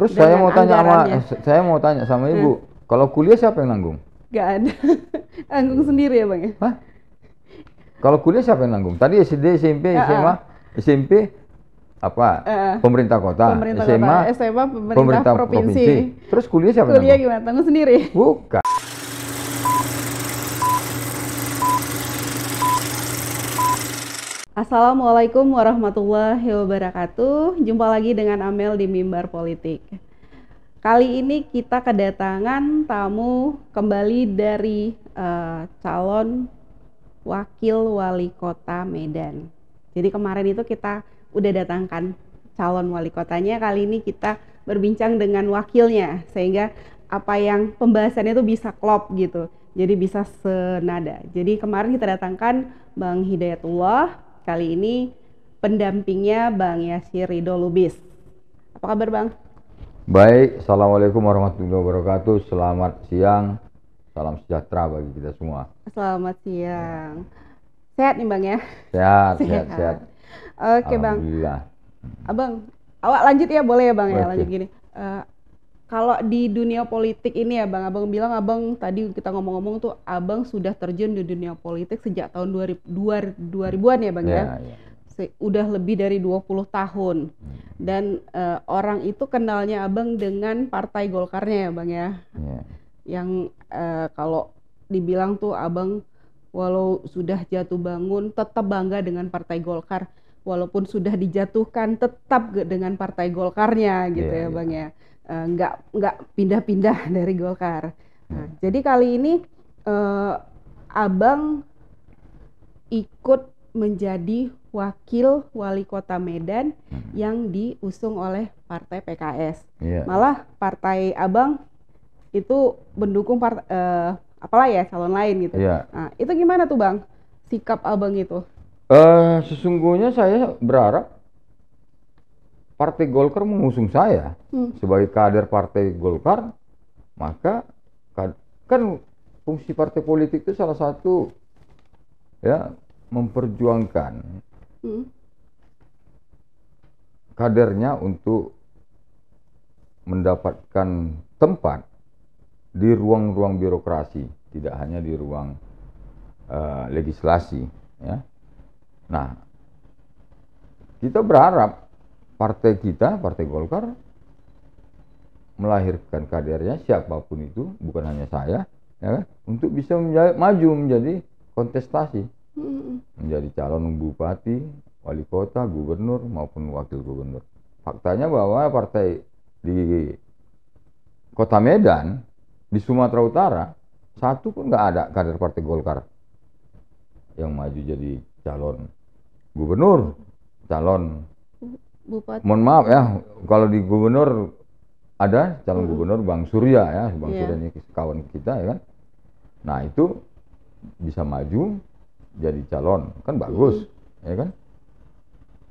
Terus saya mau tanya sama saya mau tanya sama Ibu, hmm. kalau kuliah siapa yang nanggung? Gak ada. nanggung sendiri ya, Bang ya? Hah? Kalau kuliah siapa yang nanggung? Tadi SD, SMP, SMA, uh -uh. SMP apa? Uh, pemerintah kota, pemerintah SMA, kota. SMA pemerintah, pemerintah provinsi. provinsi. Terus kuliah siapa? Kuliah yang nanggung? gimana? Tanggung sendiri. Bukan. Assalamualaikum warahmatullahi wabarakatuh. Jumpa lagi dengan Amel di Mimbar Politik. Kali ini kita kedatangan tamu kembali dari uh, calon wakil wali kota Medan. Jadi kemarin itu kita udah datangkan calon wali kotanya, kali ini kita berbincang dengan wakilnya sehingga apa yang pembahasannya itu bisa klop gitu. Jadi bisa senada. Jadi kemarin kita datangkan Bang Hidayatullah, Kali ini pendampingnya Bang Yasir Ridho Lubis. Apa kabar Bang? Baik, Assalamualaikum warahmatullahi wabarakatuh. Selamat siang, salam sejahtera bagi kita semua. Selamat siang. Sehat nih Bang ya? Sehat, sehat, sehat. sehat. Oke Bang. Abang, awak lanjut ya boleh ya Bang ya? Oke. ya lanjut gini. Uh, kalau di dunia politik ini ya Bang, Abang bilang Abang tadi kita ngomong-ngomong tuh Abang sudah terjun di dunia politik sejak tahun 2000, an ya Bang ya? Yeah. Ya. Se- udah lebih dari 20 tahun. Hmm. Dan uh, orang itu kenalnya Abang dengan partai Golkarnya ya Bang ya? Yeah. Yang uh, kalau dibilang tuh Abang walau sudah jatuh bangun tetap bangga dengan partai Golkar. Walaupun sudah dijatuhkan tetap dengan partai Golkarnya gitu yeah, ya Bang yeah. ya? ya? Eh, nggak uh, nggak pindah-pindah dari Golkar. Nah, Jadi kali ini uh, abang ikut menjadi wakil wali kota Medan hmm. yang diusung oleh partai PKS. Yeah. Malah partai abang itu mendukung part, uh, apalah ya calon lain gitu. Yeah. Nah, itu gimana tuh bang sikap abang itu? Uh, sesungguhnya saya berharap Partai Golkar mengusung saya hmm. sebagai kader Partai Golkar, maka kan fungsi partai politik itu salah satu ya memperjuangkan hmm. kadernya untuk mendapatkan tempat di ruang-ruang birokrasi, tidak hanya di ruang uh, legislasi. Ya. Nah, kita berharap partai kita, partai Golkar melahirkan kadernya siapapun itu, bukan hanya saya, ya kan? Untuk bisa menjadi, maju menjadi kontestasi, menjadi calon bupati, wali kota, gubernur maupun wakil gubernur. Faktanya bahwa partai di kota Medan di Sumatera Utara satu pun nggak ada kader partai Golkar yang maju jadi calon gubernur, calon bupati? Mohon maaf ya, kalau di gubernur ada calon hmm. gubernur Bang Surya ya, Bang yeah. Surya ini kawan kita ya kan. Nah itu bisa maju jadi calon kan bagus hmm. ya kan.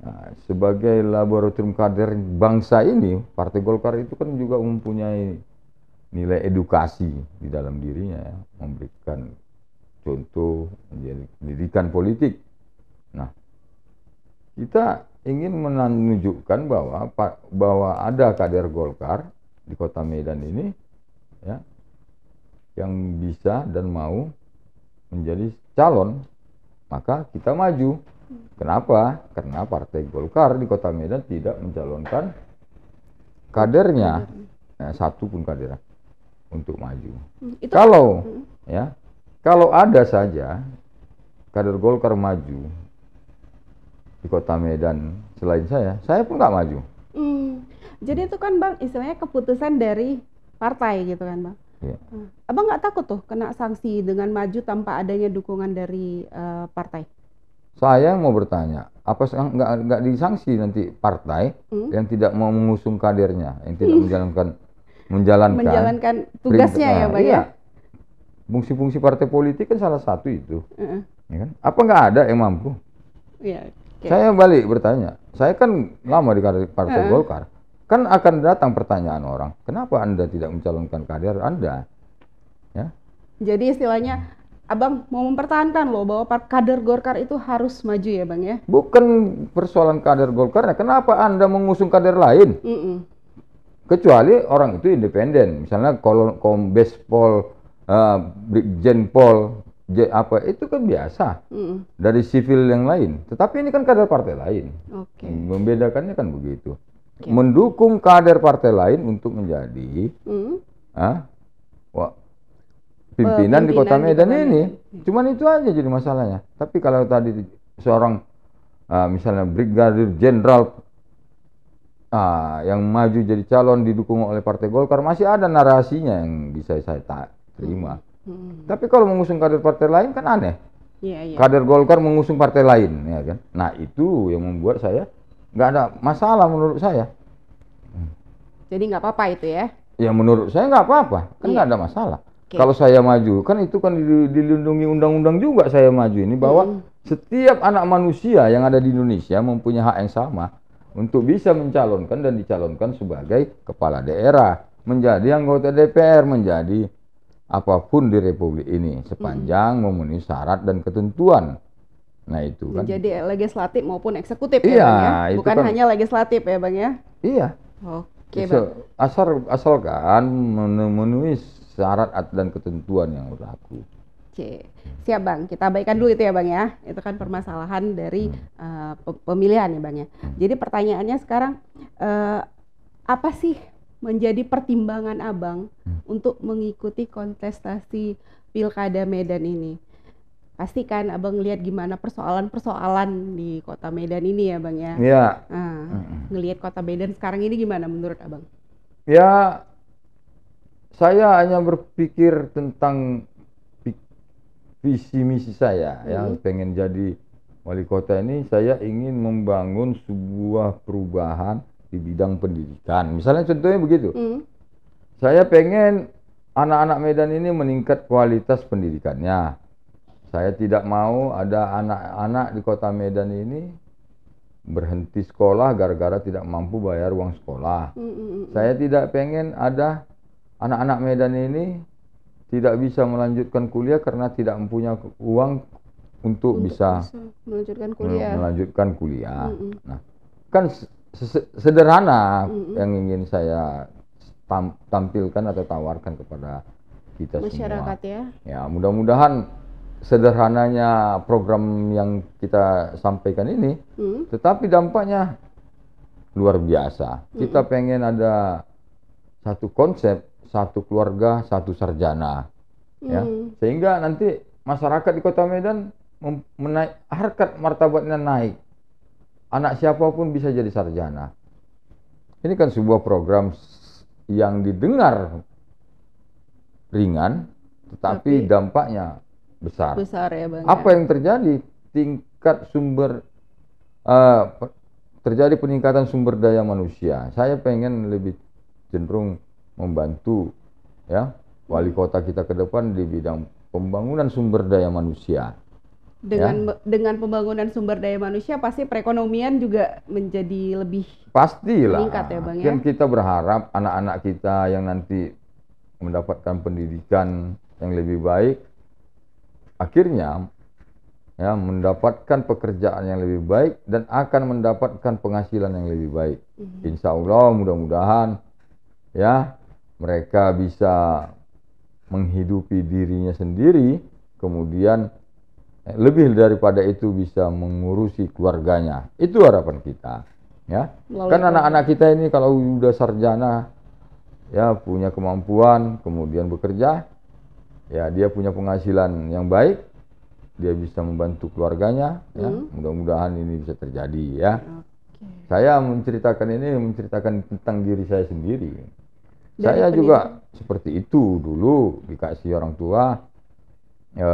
Nah, sebagai laboratorium kader bangsa ini, Partai Golkar itu kan juga mempunyai nilai edukasi di dalam dirinya ya, memberikan contoh menjadi pendidikan politik kita ingin menunjukkan bahwa bahwa ada kader Golkar di Kota Medan ini ya yang bisa dan mau menjadi calon maka kita maju. Kenapa? Karena Partai Golkar di Kota Medan tidak mencalonkan kadernya nah, satu pun kader untuk maju. Hmm, itu kalau hmm. ya kalau ada saja kader Golkar maju di kota Medan selain saya, saya pun nggak maju. Hmm. Jadi itu kan bang istilahnya keputusan dari partai gitu kan bang. Ya. Abang nggak takut tuh kena sanksi dengan maju tanpa adanya dukungan dari uh, partai? Saya mau bertanya, apa nggak nggak disanksi nanti partai hmm? yang tidak mau mengusung kadernya, yang tidak hmm. menjalankan menjalankan menjalankan tugasnya ya bang ya? iya. ya? Fungsi-fungsi partai politik kan salah satu itu, uh -uh. ya kan? Apa nggak ada yang mampu? Ya. Okay. Saya balik bertanya. Saya kan lama di Partai uh. Golkar. Kan akan datang pertanyaan orang, kenapa Anda tidak mencalonkan kader Anda? Ya. Jadi istilahnya Abang mau mempertahankan loh bahwa kader Golkar itu harus maju ya Bang ya? Bukan persoalan kader Golkar, kenapa Anda mengusung kader lain? Mm -mm. Kecuali orang itu independen, misalnya kolon kombes pol, uh, brigjen pol, J apa itu kan biasa mm. dari sivil yang lain. Tetapi ini kan kader partai lain. Okay. Membedakannya kan begitu. Okay. Mendukung kader partai lain untuk menjadi mm. ah, wah, pimpinan, pimpinan di kota Medan di ini. Medan. Iya. Cuman itu aja jadi masalahnya. Tapi kalau tadi seorang ah, misalnya brigadir jenderal ah, yang maju jadi calon didukung oleh partai Golkar masih ada narasinya yang bisa saya terima. Mm Hmm. Tapi kalau mengusung kader partai lain kan aneh. Iya, iya. Kader Golkar mengusung partai lain, ya kan? Nah itu yang membuat saya nggak ada masalah menurut saya. Jadi nggak apa-apa itu ya? Ya menurut saya nggak apa-apa, kan iya. nggak ada masalah. Okay. Kalau saya maju, kan itu kan dilindungi undang-undang juga saya maju ini bahwa hmm. setiap anak manusia yang ada di Indonesia mempunyai hak yang sama untuk bisa mencalonkan dan dicalonkan sebagai kepala daerah, menjadi anggota DPR, menjadi apapun di republik ini sepanjang hmm. memenuhi syarat dan ketentuan. Nah, itu kan. Jadi legislatif maupun eksekutif ya, iya, ya, Bang ya. Bukan kan, hanya legislatif ya, Bang ya. Iya. Oke, Bang. Asal asalkan memenuhi syarat dan ketentuan yang berlaku. C. Siap Bang, kita abaikan dulu itu ya Bang ya. Itu kan permasalahan dari hmm. uh, pemilihan ya Bang ya. Hmm. Jadi pertanyaannya sekarang uh, apa sih menjadi pertimbangan Abang hmm. untuk mengikuti kontestasi Pilkada Medan ini. Pastikan Abang lihat gimana persoalan-persoalan di Kota Medan ini ya, Bang ya. Iya. Nah, hmm. ngelihat Kota Medan sekarang ini gimana menurut Abang? Ya saya hanya berpikir tentang visi misi saya hmm. yang pengen jadi wali kota ini saya ingin membangun sebuah perubahan di bidang pendidikan. Misalnya contohnya begitu. Mm. Saya pengen anak-anak Medan ini meningkat kualitas pendidikannya. Saya tidak mau ada anak-anak di kota Medan ini berhenti sekolah gara-gara tidak mampu bayar uang sekolah. Mm. Saya tidak pengen ada anak-anak Medan ini tidak bisa melanjutkan kuliah karena tidak mempunyai uang untuk, untuk bisa, bisa melanjutkan kuliah. Melanjutkan kuliah. Mm Nah, kan sederhana mm-hmm. yang ingin saya tam- tampilkan atau tawarkan kepada kita masyarakat semua. ya. Ya, mudah-mudahan sederhananya program yang kita sampaikan ini, mm-hmm. tetapi dampaknya luar biasa. Mm-hmm. Kita pengen ada satu konsep, satu keluarga, satu sarjana. Mm-hmm. Ya, mm. sehingga nanti masyarakat di Kota Medan menaik harkat martabatnya naik Anak siapapun bisa jadi sarjana. Ini kan sebuah program yang didengar ringan, tetapi Tapi, dampaknya besar. Besar ya bang. Apa ya? yang terjadi? Tingkat sumber uh, terjadi peningkatan sumber daya manusia. Saya pengen lebih cenderung membantu ya wali hmm. kota kita ke depan di bidang pembangunan sumber daya manusia dengan ya. dengan pembangunan sumber daya manusia pasti perekonomian juga menjadi lebih pastilah meningkat ya bang ya. Kan kita berharap anak-anak kita yang nanti mendapatkan pendidikan yang lebih baik akhirnya ya mendapatkan pekerjaan yang lebih baik dan akan mendapatkan penghasilan yang lebih baik. Mm-hmm. Insya Allah mudah-mudahan ya mereka bisa menghidupi dirinya sendiri kemudian lebih daripada itu bisa mengurusi keluarganya. Itu harapan kita, ya. Lalu kan anak-anak kita ini kalau sudah sarjana ya punya kemampuan, kemudian bekerja, ya dia punya penghasilan yang baik, dia bisa membantu keluarganya, ya. hmm. Mudah-mudahan ini bisa terjadi, ya. Okay. Saya menceritakan ini menceritakan tentang diri saya sendiri. Dari saya pendidikan. juga seperti itu dulu dikasih orang tua ya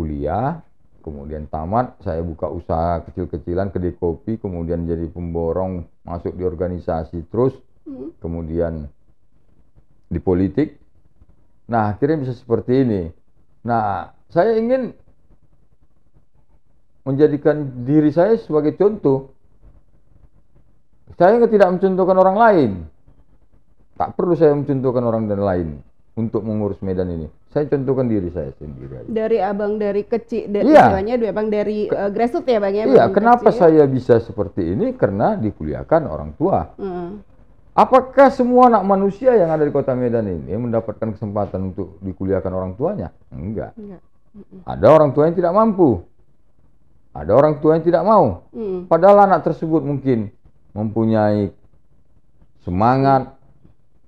kuliah, kemudian tamat, saya buka usaha kecil-kecilan kedai kopi, kemudian jadi pemborong, masuk di organisasi terus, hmm. kemudian di politik. Nah, akhirnya bisa seperti ini. Nah, saya ingin menjadikan diri saya sebagai contoh. Saya tidak mencontohkan orang lain. Tak perlu saya mencontohkan orang dan lain untuk mengurus Medan ini. Saya contohkan diri saya sendiri. Aja. Dari abang dari kecil, dari iya. istilahnya dua abang dari Ke, uh, eh, grassroot ya bang ya. Iya, kenapa kecil. Ya? saya bisa seperti ini? Karena dikuliahkan orang tua. Hmm. Apakah semua anak manusia yang ada di kota Medan ini mendapatkan kesempatan untuk dikuliahkan orang tuanya? Enggak. Enggak. Ada orang tua yang tidak mampu. Ada orang tua yang tidak mau. Mm. Padahal anak tersebut mungkin mempunyai semangat,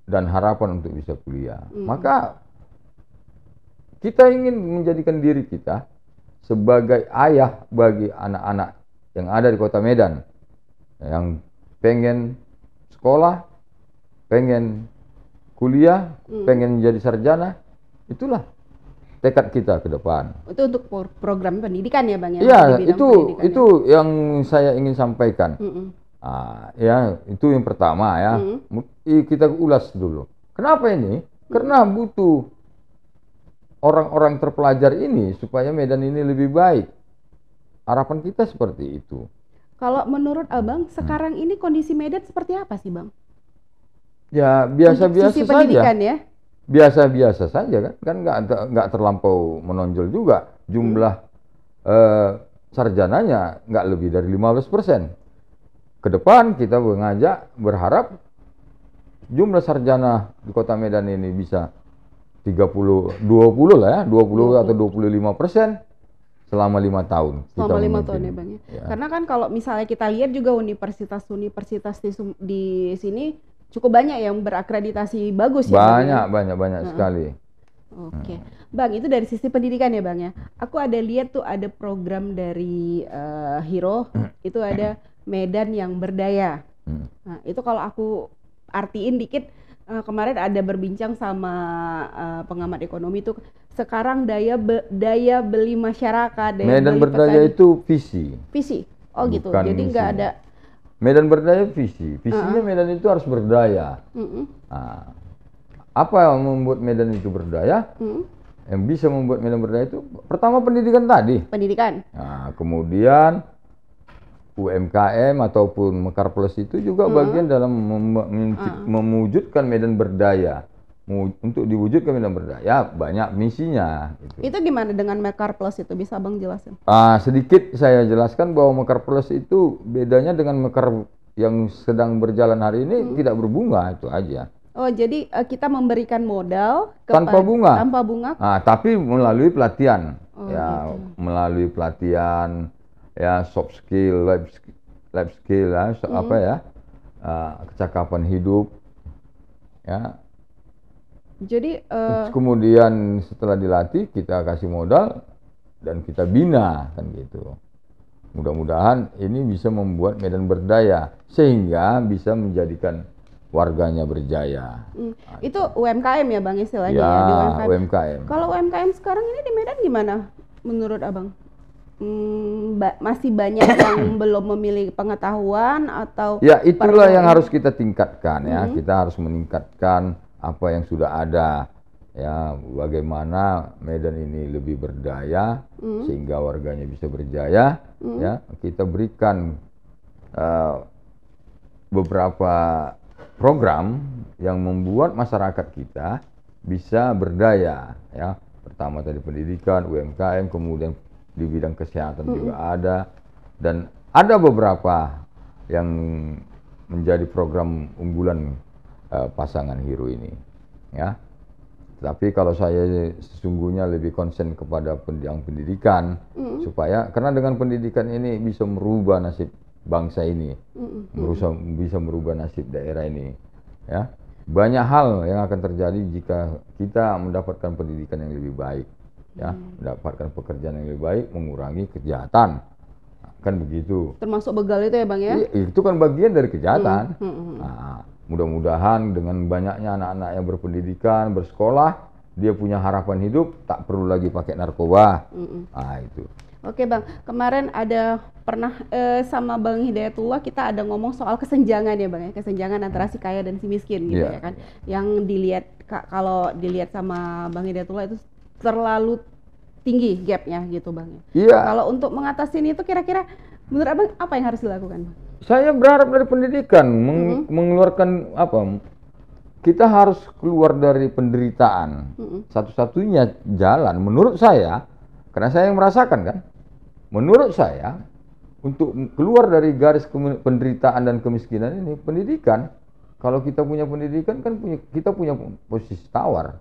dan harapan untuk bisa kuliah. Hmm. Maka kita ingin menjadikan diri kita sebagai ayah bagi anak-anak yang ada di Kota Medan yang pengen sekolah, pengen kuliah, hmm. pengen menjadi sarjana, itulah tekad kita ke depan. Itu untuk program pendidikan ya, Bang ya? Iya, itu ya? itu yang saya ingin sampaikan. Mm -mm. Ah, ya itu yang pertama ya. Hmm. Kita ulas dulu. Kenapa ini? Hmm. Karena butuh orang-orang terpelajar ini supaya Medan ini lebih baik. Harapan kita seperti itu. Kalau menurut Abang, hmm. sekarang ini kondisi Medan seperti apa sih, Bang? Ya, biasa-biasa saja. ya? Biasa-biasa saja kan. Kan nggak nggak terlampau menonjol juga jumlah hmm. eh, sarjananya nggak lebih dari 15 persen ke depan kita mengajak berharap jumlah sarjana di Kota Medan ini bisa 30 20 lah ya, 20 atau 25 persen selama lima tahun. Selama lima tahun ya bang ya? ya. Karena kan kalau misalnya kita lihat juga universitas-universitas di, di sini cukup banyak yang berakreditasi bagus ya, banyak, ya. Banyak banyak banyak nah. sekali. Oke, okay. Hmm. bang itu dari sisi pendidikan ya bang ya. Aku ada lihat tuh ada program dari uh, Hero itu ada medan yang berdaya. Hmm. Nah, itu kalau aku artiin dikit uh, kemarin ada berbincang sama uh, pengamat ekonomi itu sekarang daya be, daya beli masyarakat daya medan beli berdaya petani. itu visi. Visi. Oh Bukan gitu. Jadi nggak ada Medan berdaya visi. Visinya uh huh Medan itu harus berdaya. Uh huh Nah, apa yang membuat Medan itu berdaya? Uh huh Yang bisa membuat Medan berdaya itu pertama pendidikan tadi. Pendidikan. Nah, kemudian UMKM ataupun Mekar Plus itu juga hmm. bagian dalam mem hmm. mewujudkan Medan Berdaya. untuk diwujudkan Medan Berdaya banyak misinya. Gitu. Itu gimana dengan Mekar Plus itu bisa Bang jelasin? Ah, sedikit saya jelaskan bahwa Mekar Plus itu bedanya dengan Mekar yang sedang berjalan hari ini hmm. tidak berbunga itu aja. Oh, jadi uh, kita memberikan modal tanpa bunga. Tanpa bunga. Ah, tapi melalui pelatihan. Oh, ya, gitu. melalui pelatihan ya soft skill, life skill, life skill ya, hmm. apa ya uh, kecakapan hidup ya. Jadi uh, kemudian setelah dilatih kita kasih modal dan kita bina kan gitu. Mudah-mudahan ini bisa membuat Medan berdaya sehingga bisa menjadikan warganya berjaya. Hmm. Ah, gitu. itu UMKM ya Bang istilahnya ya, ya di UMKM. UMKM. Kalau UMKM sekarang ini di Medan gimana menurut Abang? hmm, ba masih banyak yang belum memiliki pengetahuan atau ya itulah yang harus kita tingkatkan ya hmm. kita harus meningkatkan apa yang sudah ada ya bagaimana Medan ini lebih berdaya hmm. sehingga warganya bisa berjaya hmm. ya kita berikan uh, beberapa program yang membuat masyarakat kita bisa berdaya ya pertama tadi pendidikan UMKM kemudian di bidang kesehatan hmm. juga ada dan ada beberapa yang menjadi program unggulan uh, pasangan Hero ini ya tapi kalau saya sesungguhnya lebih konsen kepada pendidikan mm. supaya karena dengan pendidikan ini bisa merubah nasib bangsa ini mm. merusak, bisa merubah nasib daerah ini ya banyak hal yang akan terjadi jika kita mendapatkan pendidikan yang lebih baik ya hmm. mendapatkan pekerjaan yang lebih baik mengurangi kejahatan nah, kan begitu termasuk begal itu ya bang ya I, iya, itu kan bagian dari kejahatan hmm hmm, hmm. hmm. Nah, mudah-mudahan dengan banyaknya anak-anak yang berpendidikan bersekolah dia punya harapan hidup tak perlu lagi pakai narkoba hmm, hmm. nah itu Oke bang, kemarin ada pernah eh, sama bang Hidayatullah kita ada ngomong soal kesenjangan ya bang ya kesenjangan antara si kaya dan si miskin gitu yeah. ya kan, yang dilihat kalau dilihat sama bang Hidayatullah itu terlalu tinggi gapnya gitu bang. Ya. Iya. Kalau untuk mengatasi ini itu kira-kira menurut abang apa yang harus dilakukan bang? Saya berharap dari pendidikan meng mm -hmm. mengeluarkan apa? Kita harus keluar dari penderitaan. Mm -hmm. Satu-satunya jalan menurut saya karena saya yang merasakan kan. Menurut saya untuk keluar dari garis penderitaan dan kemiskinan ini pendidikan. Kalau kita punya pendidikan kan punya kita punya posisi tawar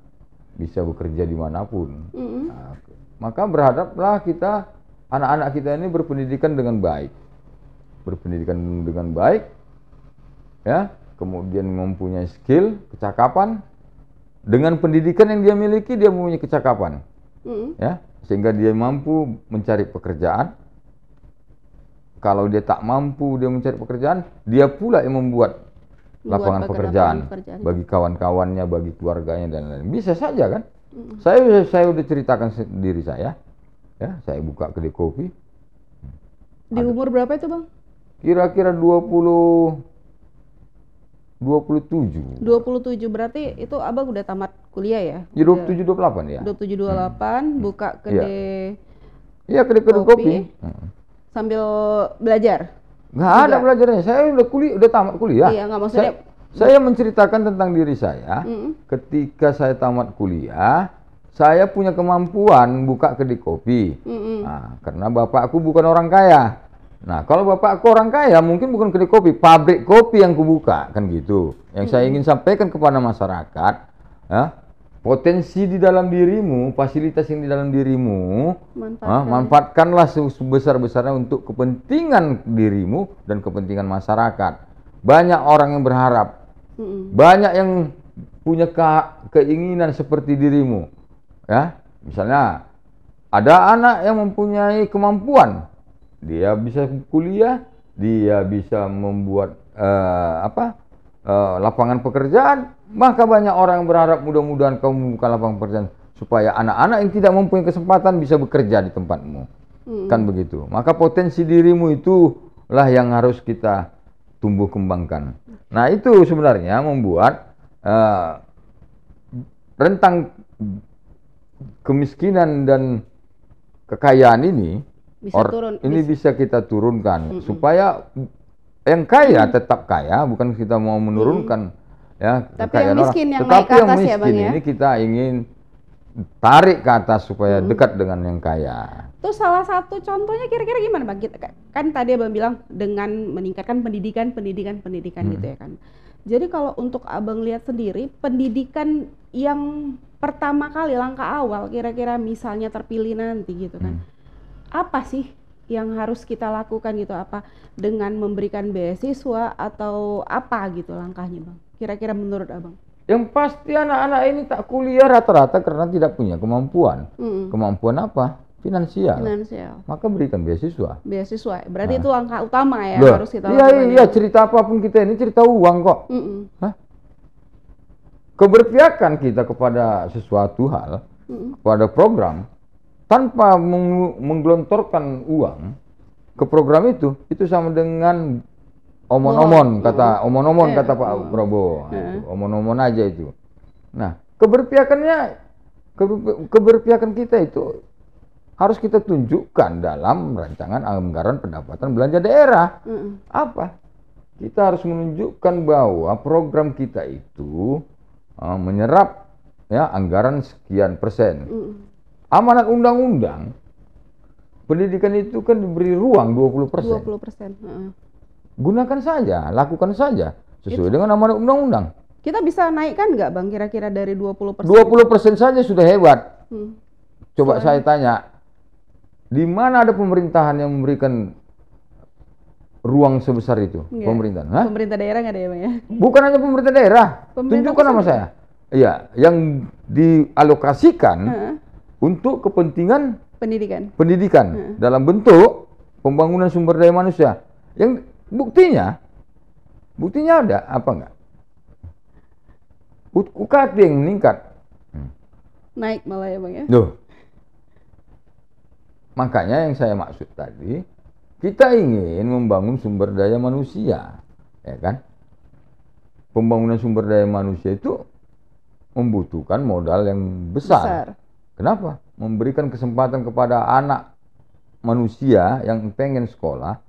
bisa bekerja dimanapun. Mm -hmm. nah, maka berhadaplah kita anak-anak kita ini berpendidikan dengan baik, berpendidikan dengan baik, ya, kemudian mempunyai skill, kecakapan. Dengan pendidikan yang dia miliki, dia mempunyai kecakapan, mm. ya, sehingga dia mampu mencari pekerjaan. Kalau dia tak mampu dia mencari pekerjaan, dia pula yang membuat lapangan pekerjaan, pekerjaan bagi kawan-kawannya, bagi keluarganya dan lain-lain. Bisa saja kan? Mm. Saya saya udah ceritakan sendiri saya, ya saya buka kedai kopi. Di Ada. umur berapa itu bang? Kira-kira 20 27. 27 berarti itu Abang udah tamat kuliah ya? Ya 27 28 ya. 27 28 hmm. buka ya. kedai Iya, ya, kedai kedai kopi. mm Hmm. Sambil belajar. Enggak ada belajarnya. Saya udah kuliah, udah tamat kuliah. Iya, enggak maksudnya. Saya, saya menceritakan tentang diri saya. Mm Ketika saya tamat kuliah, saya punya kemampuan buka kedai kopi. Mm Nah, karena bapakku bukan orang kaya. Nah, kalau bapakku orang kaya, mungkin bukan kedai kopi, pabrik kopi yang kubuka kan gitu. Yang mm saya ingin sampaikan kepada masyarakat, ya, potensi di dalam dirimu, fasilitas yang di dalam dirimu, manfaatkan. ah, manfaatkanlah sebesar-besarnya untuk kepentingan dirimu dan kepentingan masyarakat. Banyak orang yang berharap, mm banyak yang punya ke keinginan seperti dirimu, ya. Misalnya ada anak yang mempunyai kemampuan, dia bisa kuliah, dia bisa membuat uh, apa uh, lapangan pekerjaan, maka banyak orang yang berharap mudah-mudahan kamu membuka lapangan pekerjaan supaya anak-anak yang tidak mempunyai kesempatan bisa bekerja di tempatmu. Hmm. Kan begitu. Maka potensi dirimu itulah yang harus kita tumbuh kembangkan. Nah, itu sebenarnya membuat uh, rentang kemiskinan dan kekayaan ini bisa or, turun, ini bisa. bisa kita turunkan -hmm. supaya yang kaya tetap kaya, bukan kita mau menurunkan -hmm ya tapi yang kan miskin orang. yang tetapi naik ke atas ya, miskin ya bang ya ini kita ingin tarik ke atas supaya hmm. dekat dengan yang kaya itu salah satu contohnya kira-kira gimana bang kita kan tadi abang bilang dengan meningkatkan pendidikan pendidikan pendidikan hmm. gitu ya hmm. kan jadi kalau untuk abang lihat sendiri pendidikan yang pertama kali langkah awal kira-kira misalnya terpilih nanti gitu kan hmm. apa sih yang harus kita lakukan gitu apa dengan memberikan beasiswa atau apa gitu langkahnya bang Kira-kira menurut abang? Yang pasti anak-anak ini tak kuliah rata-rata karena tidak punya kemampuan. Mm. Kemampuan apa? Finansial. Finansial. Maka berikan beasiswa. Beasiswa. Ya? Berarti nah. itu angka utama ya Loh. harus kita. Iya iya ya. cerita apapun kita ini cerita uang kok. Mm Hah? Keberpihakan kita kepada sesuatu hal, mm kepada program, tanpa meng menggelontorkan uang ke program itu, itu sama dengan omon-omon kata omon-omon iya. kata Pak hmm. Prabowo. Iya. Omon-omon aja itu. Nah, keberpihakannya keberpihakan kita itu harus kita tunjukkan dalam rancangan anggaran pendapatan belanja daerah. -mm. Apa? Kita harus menunjukkan bahwa program kita itu uh, menyerap ya anggaran sekian persen. Mm. Amanat undang-undang pendidikan itu kan diberi ruang 20 persen. persen. Hmm gunakan saja, lakukan saja sesuai itu. dengan amanat undang-undang. Kita bisa naikkan nggak bang kira-kira dari 20 persen? 20 persen saja sudah hebat. Hmm. Coba saya tanya, di mana ada pemerintahan yang memberikan ruang sebesar itu yeah. pemerintahan? Hah? Pemerintah daerah nggak ada ya bang ya? Bukan hanya pemerintah daerah. Pemerintah Tunjukkan nama saya. Iya, yang dialokasikan hmm. untuk kepentingan pendidikan. Pendidikan hmm. dalam bentuk pembangunan sumber daya manusia. Yang Buktinya, buktinya ada apa enggak? UKT yang meningkat. Hmm. Naik malah ya bang ya? Duh. Makanya yang saya maksud tadi, kita ingin membangun sumber daya manusia, ya kan? Pembangunan sumber daya manusia itu membutuhkan modal yang besar. besar. Kenapa? Memberikan kesempatan kepada anak manusia yang pengen sekolah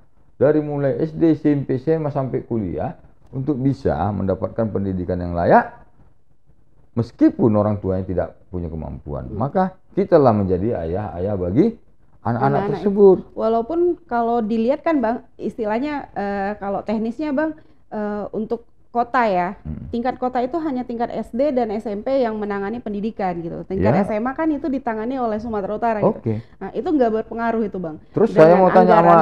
dari mulai SD, SMP, SMA sampai kuliah untuk bisa mendapatkan pendidikan yang layak meskipun orang tuanya tidak punya kemampuan. Hmm. Maka kita kitalah menjadi ayah-ayah bagi anak-anak tersebut. Walaupun kalau dilihat kan Bang, istilahnya uh, kalau teknisnya Bang uh, untuk kota ya. Hmm. Tingkat kota itu hanya tingkat SD dan SMP yang menangani pendidikan gitu. Tingkat ya. SMA kan itu ditangani oleh Sumatera Utara okay. gitu. Nah, itu nggak berpengaruh itu, Bang. Terus saya mau tanya sama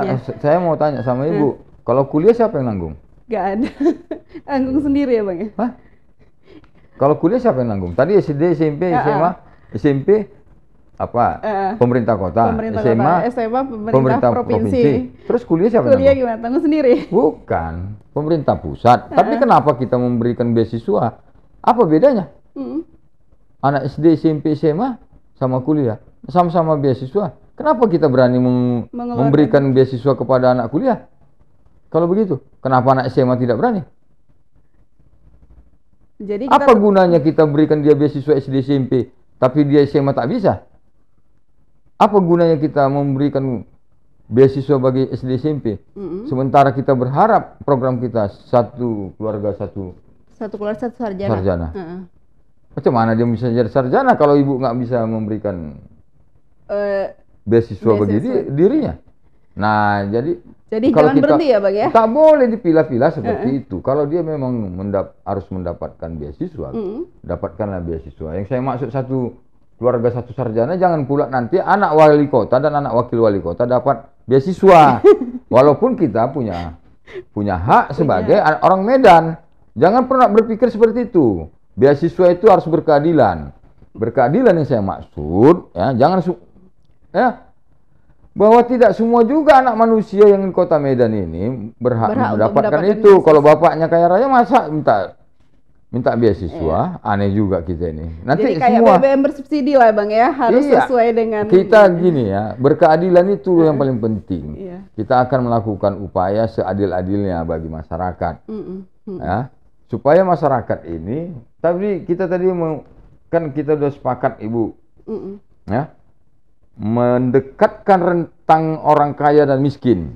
saya mau tanya sama Ibu, hmm. kalau kuliah siapa yang nanggung? Gak ada. nanggung sendiri ya, Bang ya? Hah? Kalau kuliah siapa yang nanggung? Tadi SD, SMP, ah, ah. SMA, SMP apa uh, pemerintah kota, pemerintah SMA, kota, SMA pemerintah, pemerintah provinsi. provinsi. Terus kuliah siapa? Kuliah gimana? Tanggung sendiri. Bukan, pemerintah pusat. Uh, Tapi eh. kenapa kita memberikan beasiswa? Apa bedanya? Uh, Anak SD, SMP, SMA sama kuliah, sama-sama beasiswa. Kenapa kita berani mem memberikan beasiswa kepada anak kuliah? Kalau begitu, kenapa anak SMA tidak berani? Jadi kita... apa gunanya kita berikan dia beasiswa SD SMP, tapi dia SMA tak bisa? Apa gunanya kita memberikan beasiswa bagi SD SMP? Mm -hmm. Sementara kita berharap program kita satu keluarga satu satu keluarga satu sarjana. Sarjana. Mm -hmm. Macam mana dia bisa jadi sarjana kalau ibu nggak bisa memberikan uh, eh, beasiswa, beasiswa bagi diri, dirinya? Nah, jadi jadi kalau jangan kita, berhenti ya, Bang ya. Tak boleh dipilah-pilah seperti mm -hmm. itu. Kalau dia memang mendap harus mendapatkan beasiswa, mm -hmm. dapatkanlah beasiswa. Yang saya maksud satu keluarga satu sarjana jangan pula nanti anak wali kota dan anak wakil wali kota dapat beasiswa walaupun kita punya punya hak sebagai punya. orang Medan jangan pernah berpikir seperti itu beasiswa itu harus berkeadilan berkeadilan yang saya maksud ya jangan ya bahwa tidak semua juga anak manusia yang di kota Medan ini berhak, berhak mendapatkan, mendapatkan itu. Kalau bapaknya kaya raya masa minta minta beasiswa, iya. aneh juga kita ini. Nanti Jadi kayak semua, BBM bersubsidi lah bang ya, harus iya, sesuai dengan kita gini ya, berkeadilan itu iya. yang paling penting. Iya. Kita akan melakukan upaya seadil-adilnya bagi masyarakat, -mm. Mm ya, supaya masyarakat ini. Tapi kita tadi mau, kan kita sudah sepakat ibu, mm -mm. ya, mendekatkan rentang orang kaya dan miskin.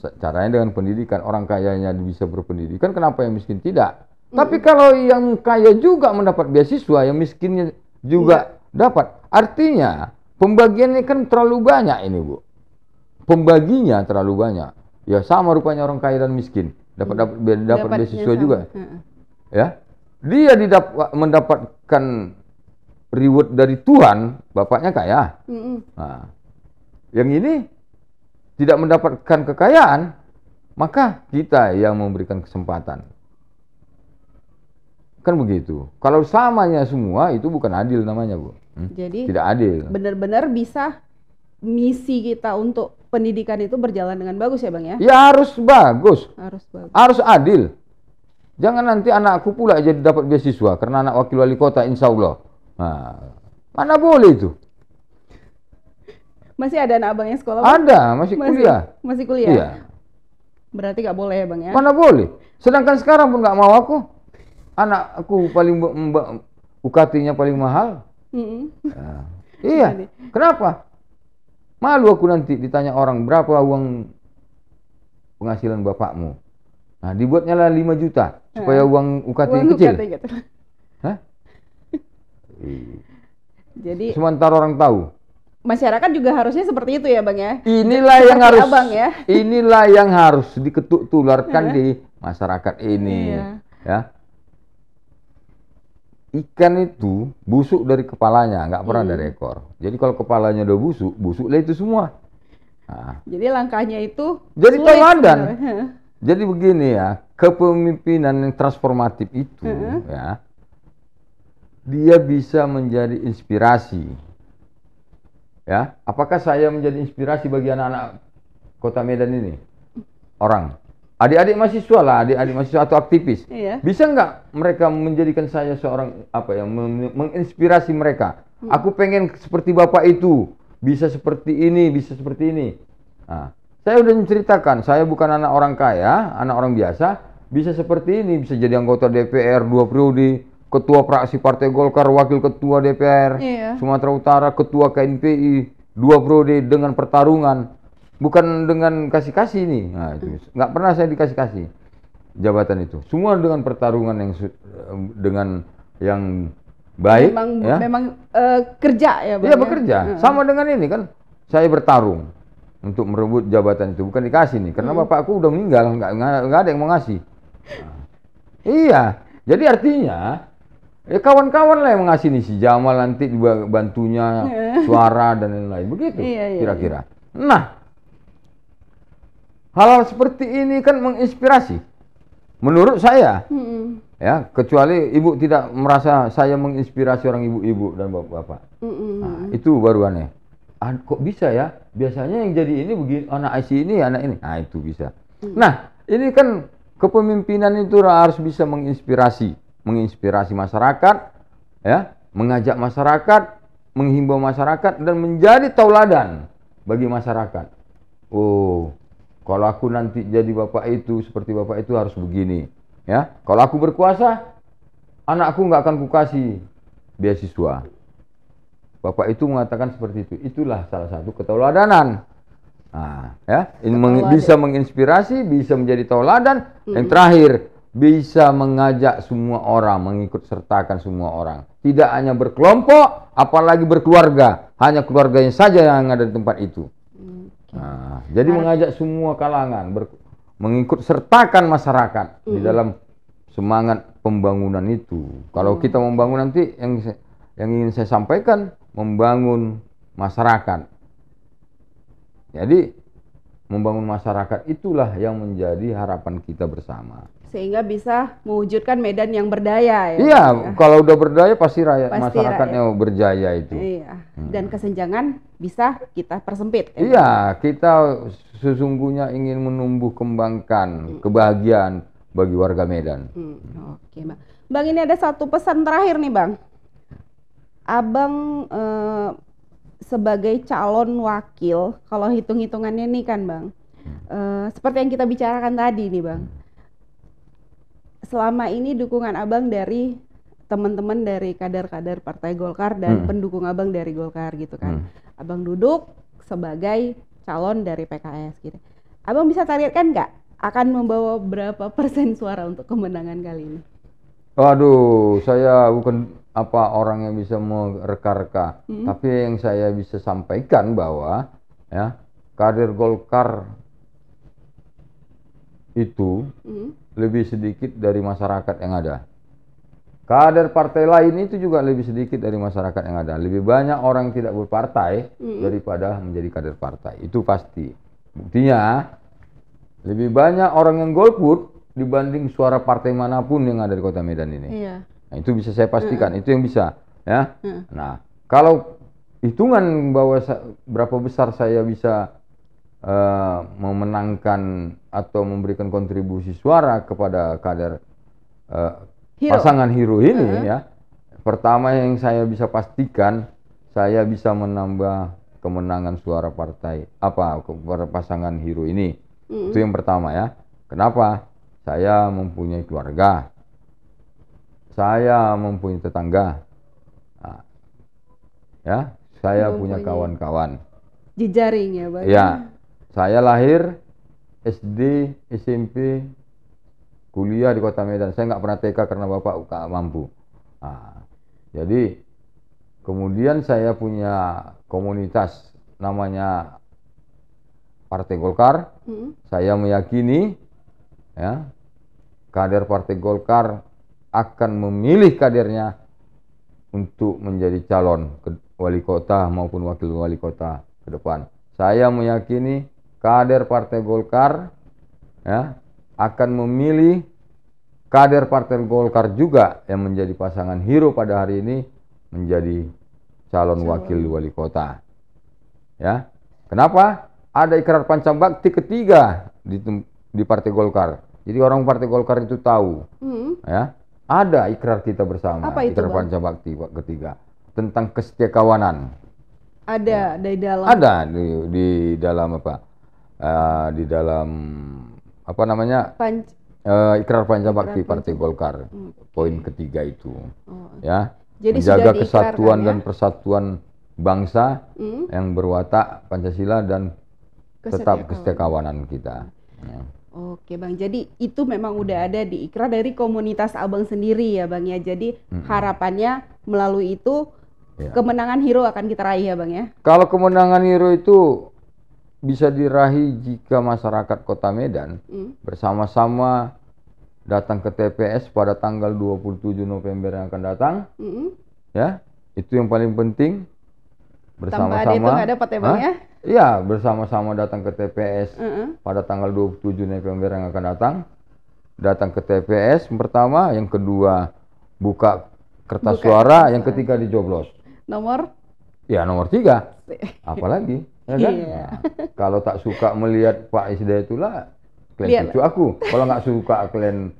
Caranya dengan pendidikan, orang kayanya bisa berpendidikan, kenapa yang miskin tidak? Tapi kalau yang kaya juga mendapat beasiswa, yang miskinnya juga iya. dapat. Artinya pembagiannya kan terlalu banyak ini, Bu. Pembaginya terlalu banyak. Ya sama rupanya orang kaya dan miskin dapat hmm. dapat dapat dapat beasiswa sama. juga. Hmm. Ya. Dia didap mendapatkan reward dari Tuhan, bapaknya kaya. Hmm. Nah, yang ini tidak mendapatkan kekayaan, maka kita yang memberikan kesempatan Kan begitu. Kalau samanya semua itu bukan adil namanya, Bu. Hmm? Jadi tidak adil. Benar-benar bisa misi kita untuk pendidikan itu berjalan dengan bagus ya, Bang ya? Ya harus bagus. Harus bagus. Harus adil. Jangan nanti anakku pula jadi dapat beasiswa karena anak wakil wali kota insya Allah. Nah, mana boleh itu? Masih ada anak abang yang sekolah? Ada, masih, masih kuliah. Masih kuliah? Iya. Berarti nggak boleh ya bang ya? Mana boleh. Sedangkan sekarang pun nggak mau aku anakku paling ukatinya paling mahal. Mm iya. Kenapa? Malu aku nanti ditanya orang berapa uang penghasilan bapakmu. Nah, dibuatnya lah 5 juta supaya ah. uang UKT uang kecil. UKT gitu. Hah? Jadi sementara orang tahu. Masyarakat juga harusnya seperti itu ya, Bang ya. Inilah yang harus abang, ya. Inilah yang harus diketuk tularkan di masyarakat ini. Iya. Ya ikan itu busuk dari kepalanya, nggak pernah hmm. dari ekor. Jadi kalau kepalanya udah busuk, busuklah itu semua. Nah. Jadi langkahnya itu jadi sulit, teladan. Jadi begini ya, kepemimpinan yang transformatif itu uh ya, dia bisa menjadi inspirasi. Ya, apakah saya menjadi inspirasi bagi anak-anak kota Medan ini? Orang adik-adik mahasiswa lah, adik-adik mahasiswa atau aktivis. Iya. Bisa nggak mereka menjadikan saya seorang apa ya, menginspirasi mereka? Hmm. Aku pengen seperti bapak itu, bisa seperti ini, bisa seperti ini. Nah, saya udah menceritakan, saya bukan anak orang kaya, anak orang biasa, bisa seperti ini, bisa jadi anggota DPR dua periode, ketua praksi Partai Golkar, wakil ketua DPR iya. Sumatera Utara, ketua KNPI dua periode dengan pertarungan bukan dengan kasih-kasih ini. Nah, itu hmm. nggak pernah saya dikasih-kasih jabatan itu. Semua dengan pertarungan yang dengan yang baik. Memang, ya. memang uh, kerja ya. iya ya? bekerja. Ya. Sama dengan ini kan, saya bertarung untuk merebut jabatan itu. Bukan dikasih nih, karena hmm. bapakku udah meninggal, nggak nggak ada yang mau ngasih. Nah, iya. Jadi artinya Ya kawan-kawan lah yang ngasih nih si Jamal nanti bantunya hmm. suara dan lain-lain begitu kira-kira. Iya, iya, iya. Nah, hal-hal seperti ini kan menginspirasi menurut saya mm ya kecuali ibu tidak merasa saya menginspirasi orang ibu-ibu dan bapak-bapak mm nah, itu baru aneh ah, kok bisa ya biasanya yang jadi ini begini anak IC ini anak ini nah itu bisa mm nah ini kan kepemimpinan itu harus bisa menginspirasi menginspirasi masyarakat ya mengajak masyarakat menghimbau masyarakat dan menjadi tauladan bagi masyarakat oh kalau aku nanti jadi bapak itu seperti bapak itu harus begini, ya. Kalau aku berkuasa, anakku nggak akan kukasih beasiswa. Bapak itu mengatakan seperti itu. Itulah salah satu keteladanan. Nah, ya, ini meng bisa menginspirasi, bisa menjadi tauladan. -hmm. Yang terakhir, bisa mengajak semua orang, mengikut sertakan semua orang. Tidak hanya berkelompok, apalagi berkeluarga. Hanya keluarganya saja yang ada di tempat itu. Nah, jadi mengajak semua kalangan ber, mengikut sertakan masyarakat mm. di dalam semangat pembangunan itu. Kalau mm. kita membangun nanti yang yang ingin saya sampaikan membangun masyarakat. Jadi membangun masyarakat itulah yang menjadi harapan kita bersama sehingga bisa mewujudkan Medan yang berdaya ya. Iya, ya. kalau udah berdaya pasti rakyat pasti masyarakatnya rakyat. berjaya itu. Iya. Hmm. Dan kesenjangan bisa kita persempit. Ya. Iya, kita sesungguhnya ingin menumbuh kembangkan hmm. kebahagiaan bagi warga Medan. Hmm. Oke, Bang. Bang ini ada satu pesan terakhir nih, Bang. Abang eh, sebagai calon wakil, kalau hitung-hitungannya nih kan, Bang. Hmm. Eh, seperti yang kita bicarakan tadi nih, Bang. Hmm selama ini dukungan abang dari teman-teman dari kader-kader Partai Golkar dan hmm. pendukung abang dari Golkar gitu kan. Hmm. Abang duduk sebagai calon dari PKS gitu. Abang bisa targetkan nggak akan membawa berapa persen suara untuk kemenangan kali ini? Waduh, saya bukan apa orang yang bisa mereka-reka, hmm. tapi yang saya bisa sampaikan bahwa ya kader Golkar itu hmm lebih sedikit dari masyarakat yang ada. Kader partai lain itu juga lebih sedikit dari masyarakat yang ada. Lebih banyak orang yang tidak berpartai daripada menjadi kader partai. Itu pasti. Buktinya lebih banyak orang yang golput dibanding suara partai manapun yang ada di Kota Medan ini. Iya. Nah, itu bisa saya pastikan. Mm. Itu yang bisa, ya. Mm. Nah, kalau hitungan bahwa berapa besar saya bisa uh, memenangkan atau memberikan kontribusi suara kepada kader uh, hero. pasangan hero ini uh -huh. ya. Pertama yang saya bisa pastikan saya bisa menambah kemenangan suara partai apa kepada pasangan hero ini. Uh -huh. Itu yang pertama ya. Kenapa? Saya mempunyai keluarga. Saya mempunyai tetangga. Nah, ya, saya mempunyai punya kawan-kawan. Jejaring ya, Bang. Ya. Saya lahir SD, SMP, kuliah di Kota Medan. Saya nggak pernah TK karena bapak nggak mampu. Nah, jadi kemudian saya punya komunitas namanya Partai Golkar. Hmm. Saya meyakini ya kader Partai Golkar akan memilih kadernya untuk menjadi calon wali kota maupun wakil wali kota ke depan. Saya meyakini kader Partai Golkar ya akan memilih kader Partai Golkar juga yang menjadi pasangan Hero pada hari ini menjadi calon wakil wali kota. Ya. Kenapa? Ada ikrar pancabakti ketiga di di Partai Golkar. Jadi orang Partai Golkar itu tahu. Hmm. Ya. Ada ikrar kita bersama, Apa itu, ikrar pancabakti ketiga tentang kesetiakawanan ada ya. di dalam ada di, di dalam apa Eh, di dalam apa namanya Panc uh, eh, ikrar panca bakti Partai Golkar hmm, okay. poin ketiga itu oh. ya Jadi menjaga kesatuan ya? dan persatuan bangsa hmm? yang berwatak Pancasila dan tetap kesetiakawanan kita. Ya. Oke bang, jadi itu memang udah ada di ikrar dari komunitas abang sendiri ya bang ya. Jadi hmm. harapannya melalui itu ya. kemenangan hero akan kita raih ya bang ya. Kalau kemenangan hero itu bisa dirahi jika masyarakat Kota Medan hmm. bersama-sama datang ke TPS pada tanggal 27 November yang akan datang. hmm Ya, itu yang paling penting bersama-sama. ada dapat ya, ya? Iya, bersama-sama datang ke TPS mm-hmm. pada tanggal 27 November yang akan datang. Datang ke TPS pertama, yang kedua buka kertas buka. suara, yang ketiga dijoblos. Nomor? Ya, nomor tiga. Apalagi? Ya kan? Yeah. Iya. kalau tak suka melihat Pak itulah kalian Lihat cucu aku. Kalau nggak suka kalian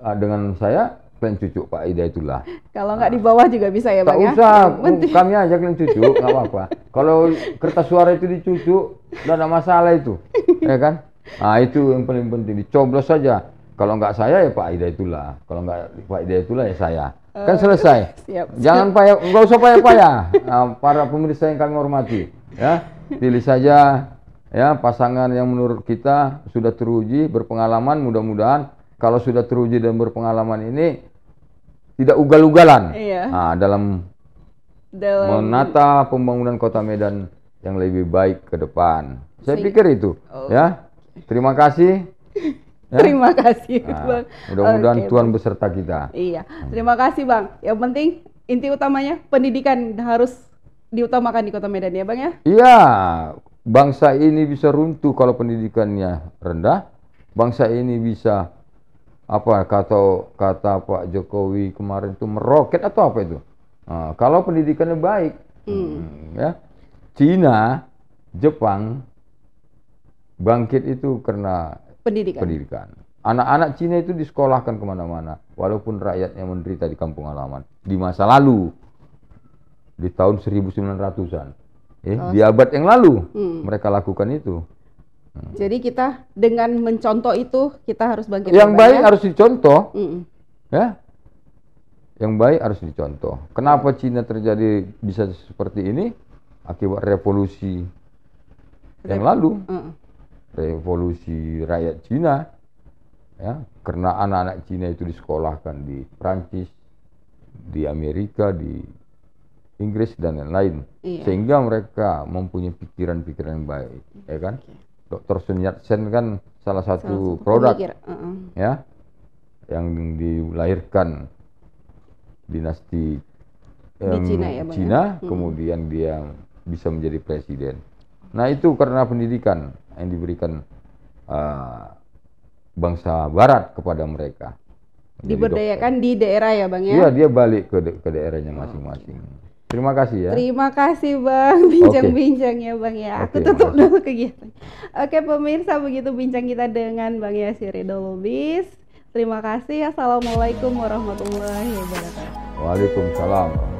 uh, ah, dengan saya, kalian cucu Pak itulah Kalau nggak nah. di bawah juga bisa ya, pak Tak ya? usah, ya? kami aja kalian cucu, nggak apa-apa. Kalau kertas suara itu dicucu, nggak ada masalah itu, ya kan? Nah itu yang paling penting, dicoblos saja. Kalau nggak saya ya Pak itulah kalau nggak Pak itulah ya saya. kan eh, selesai. siap. Jangan payah, nggak usah payah-payah. Nah, para pemirsa yang kami hormati, ya Pilih saja ya pasangan yang menurut kita sudah teruji, berpengalaman, mudah-mudahan kalau sudah teruji dan berpengalaman ini tidak ugal-ugalan. Iya. Nah, dalam dalam menata pembangunan Kota Medan yang lebih baik ke depan. Saya pikir itu, oh. ya. Terima kasih. Ya? Terima kasih, nah, Bang. Mudah-mudahan okay, Tuhan beserta kita. Iya. Hmm. Terima kasih, Bang. Yang penting inti utamanya pendidikan harus diutamakan di Kota Medan ya, Bang ya? Iya, bangsa ini bisa runtuh kalau pendidikannya rendah. Bangsa ini bisa apa kata kata Pak Jokowi kemarin itu meroket atau apa itu? Nah, kalau pendidikannya baik, hmm. hmm ya Cina, Jepang bangkit itu karena pendidikan. pendidikan. Anak-anak Cina itu disekolahkan kemana-mana, walaupun rakyatnya menderita di kampung halaman di masa lalu di tahun 1900-an. Eh, oh. Di abad yang lalu hmm. mereka lakukan itu. Hmm. Jadi kita dengan mencontoh itu kita harus bagaimana? yang baik harus dicontoh, hmm. ya. Yang baik harus dicontoh. Kenapa Cina terjadi bisa seperti ini? Akibat revolusi Re yang lalu, hmm. revolusi rakyat Cina, ya. Karena anak-anak Cina itu disekolahkan di Prancis, di Amerika, di Inggris dan lain-lain iya. sehingga mereka mempunyai pikiran-pikiran yang baik ya kan Dr. Sun Yat-sen kan salah satu, salah produk ya yang dilahirkan dinasti di Cina, ya, Cina ya? hmm. kemudian dia bisa menjadi presiden. Nah itu karena pendidikan yang diberikan uh, bangsa Barat kepada mereka. Diberdayakan di daerah ya bang ya? Iya dia balik ke, de ke daerahnya masing-masing. Oh, okay. Terima kasih ya. Terima kasih Bang bincang-bincang ya Bang ya. Aku okay, tutup makasih. dulu kegiatan. Oke pemirsa begitu bincang kita dengan Bang Yasir Lubis. Terima kasih. Assalamualaikum warahmatullahi wabarakatuh. Waalaikumsalam.